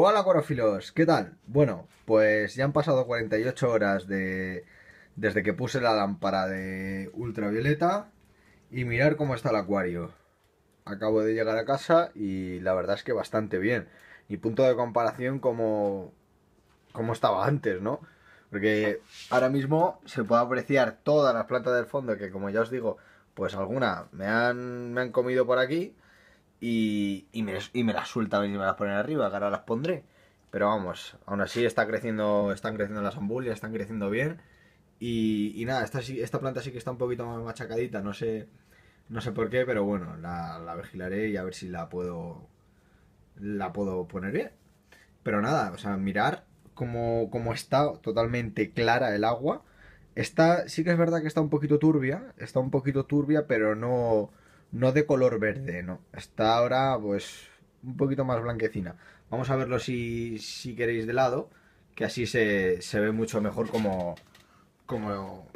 Hola Corofilos, ¿qué tal? Bueno, pues ya han pasado 48 horas de... desde que puse la lámpara de ultravioleta y mirar cómo está el acuario. Acabo de llegar a casa y la verdad es que bastante bien. Y punto de comparación como, como estaba antes, ¿no? Porque ahora mismo se puede apreciar todas las plantas del fondo que como ya os digo, pues alguna me han, me han comido por aquí y, me, y me las suelta y me las pone arriba, que ahora las pondré. Pero vamos, aún así está creciendo, están creciendo las ambulias, están creciendo bien. Y, nada, esta, esta planta sí que está un poquito más machacadita, no sé, no sé por qué, pero bueno, la, vigilaré y a ver si la puedo, la puedo poner bien. Pero nada, o sea, mirar cómo, cómo está totalmente clara el agua. Está, sí que es verdad que está un poquito turbia, está un poquito turbia, pero no, no de color verde, no. Está ahora pues un poquito más blanquecina. Vamos a verlo si, si queréis de lado, que así se, se ve mucho mejor como, como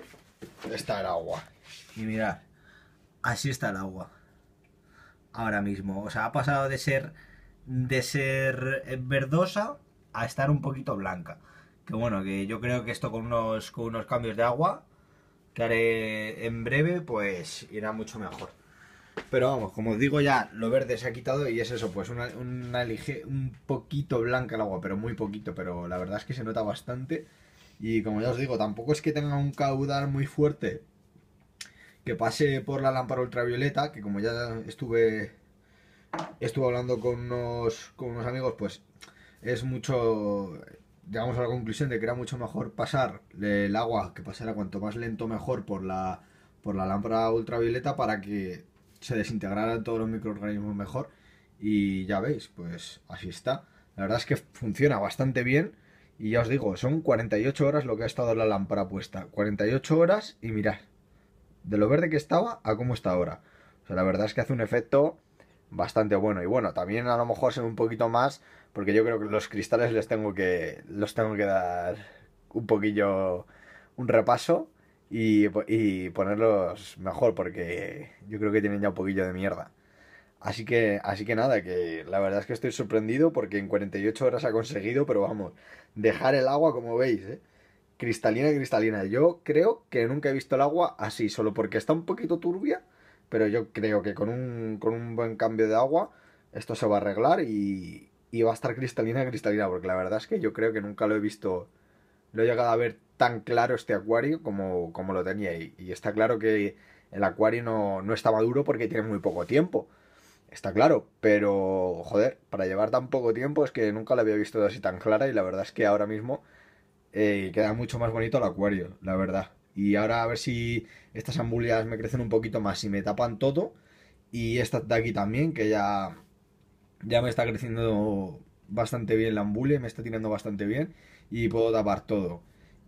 está el agua. Y mirad, así está el agua. Ahora mismo, o sea, ha pasado de ser de ser verdosa a estar un poquito blanca. Que bueno, que yo creo que esto con unos, con unos cambios de agua que haré en breve, pues irá mucho mejor. Pero vamos, como os digo ya, lo verde se ha quitado y es eso, pues una, un poquito blanca el agua, pero muy poquito, pero la verdad es que se nota bastante. Y como ya os digo, tampoco es que tenga un caudal muy fuerte que pase por la lámpara ultravioleta, que como ya estuve estuve hablando con unos, amigos, pues es mucho, llegamos a la conclusión de que era mucho mejor pasar el agua, que pasara cuanto más lento mejor por la, por la lámpara ultravioleta para que se desintegraran todos los microorganismos mejor. Y ya veis, pues así está. La verdad es que funciona bastante bien. Y ya os digo, son 48 horas lo que ha estado la lámpara puesta. 48 horas y mirad. De lo verde que estaba a cómo está ahora. O sea, la verdad es que hace un efecto bastante bueno. Y bueno, también a lo mejor son un poquito más. Porque yo creo que los cristales les tengo que. Los tengo que dar un poquillo. un repaso y, ponerlos mejor porque yo creo que tienen ya un poquillo de mierda. Así que, así que nada, que la verdad es que estoy sorprendido porque en 48 horas ha conseguido, pero vamos, dejar el agua como veis, ¿eh? cristalina, cristalina. Yo creo que nunca he visto el agua así, solo porque está un poquito turbia, pero yo creo que con un, con un buen cambio de agua esto se va a arreglar y, y va a estar cristalina, cristalina, porque la verdad es que yo creo que nunca lo he visto, lo he llegado a ver tan claro este acuario como, como lo tenía. ahí. y está claro que el acuario no, no está maduro porque tiene muy poco tiempo. Está claro, pero joder, para llevar tan poco tiempo es que nunca la había visto así tan clara y la verdad es que ahora mismo eh, queda mucho más bonito el acuario, la verdad. Y ahora a ver si estas ambulias me crecen un poquito más y me tapan todo. Y esta de aquí también, que ya, ya me está creciendo bastante bien la ambulia, me está tirando bastante bien y puedo tapar todo.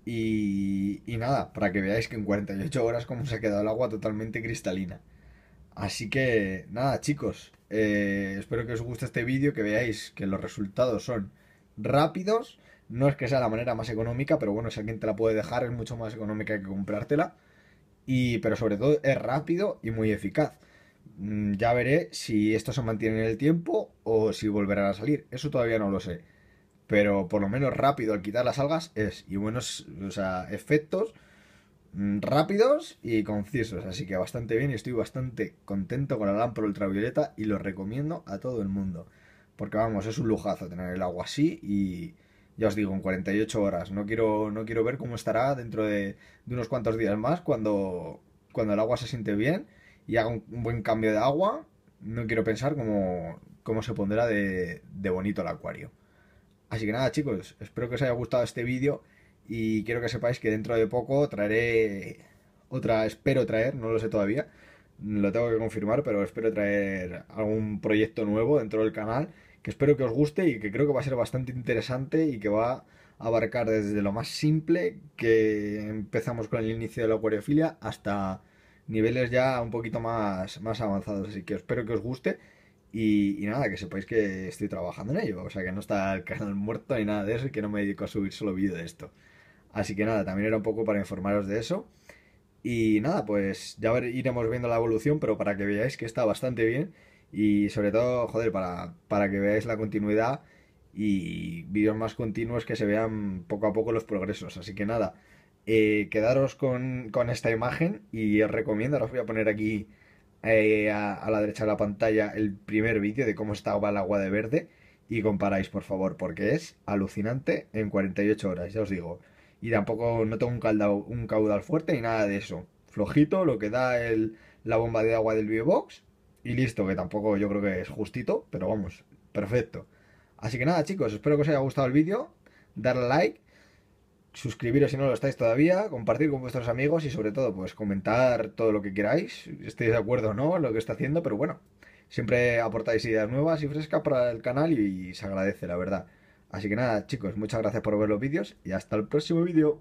Y, nada, para que veáis que en 48 horas como se ha quedado el agua totalmente cristalina. Así que nada chicos, eh, espero que os guste este vídeo, que veáis que los resultados son rápidos. No es que sea la manera más económica, pero bueno, si alguien te la puede dejar es mucho más económica que comprártela. Y, pero sobre todo es rápido y muy eficaz. Mm, ya veré si esto se mantiene en el tiempo o si volverán a salir. Eso todavía no lo sé pero por lo menos rápido al quitar las algas es. Y buenos o sea, efectos mm, rápidos y concisos. Así que bastante bien y estoy bastante contento con la lámpara ultravioleta y lo recomiendo a todo el mundo. Porque vamos, es un lujazo tener el agua así y ya os digo, en 48 horas. No quiero, no quiero ver cómo estará dentro de, unos cuantos días más cuando, cuando el agua se siente bien y haga un, buen cambio de agua. No quiero pensar cómo, cómo se pondrá de, de bonito el acuario. Así que nada chicos, espero que os haya gustado este vídeo y quiero que sepáis que dentro de poco traeré otra, espero traer, no lo sé todavía, lo tengo que confirmar, pero espero traer algún proyecto nuevo dentro del canal que espero que os guste y que creo que va a ser bastante interesante y que va a abarcar desde lo más simple que empezamos con el inicio de la acuariofilia hasta niveles ya un poquito más, más avanzados. Así que espero que os guste y, nada, que sepáis que estoy trabajando en ello. O sea, que no está el canal muerto ni nada de eso y que no me dedico a subir solo vídeo de esto. Así que nada, también era un poco para informaros de eso. Y nada, pues ya iremos viendo la evolución, pero para que veáis que está bastante bien. Y sobre todo, joder, para, para que veáis la continuidad y vídeos más continuos que se vean poco a poco los progresos. Así que nada, eh, quedaros con, con esta imagen y os recomiendo, ahora os voy a poner aquí eh, a, la derecha de la pantalla el primer vídeo de cómo estaba el agua de verde y comparáis, por favor, porque es alucinante en 48 horas, ya os digo. Y tampoco no tengo un, un caudal fuerte ni nada de eso. Flojito, lo que da el, la bomba de agua del Biobox y listo, que tampoco yo creo que es justito, pero vamos, perfecto. Así que nada chicos, espero que os haya gustado el vídeo, darle like suscribiros si no lo estáis todavía, compartir con vuestros amigos y sobre todo pues comentar todo lo que queráis, estéis de acuerdo o no lo que está haciendo, pero bueno, siempre aportáis ideas nuevas y frescas para el canal y se agradece, la verdad. Así que nada, chicos, muchas gracias por ver los vídeos y hasta el próximo vídeo.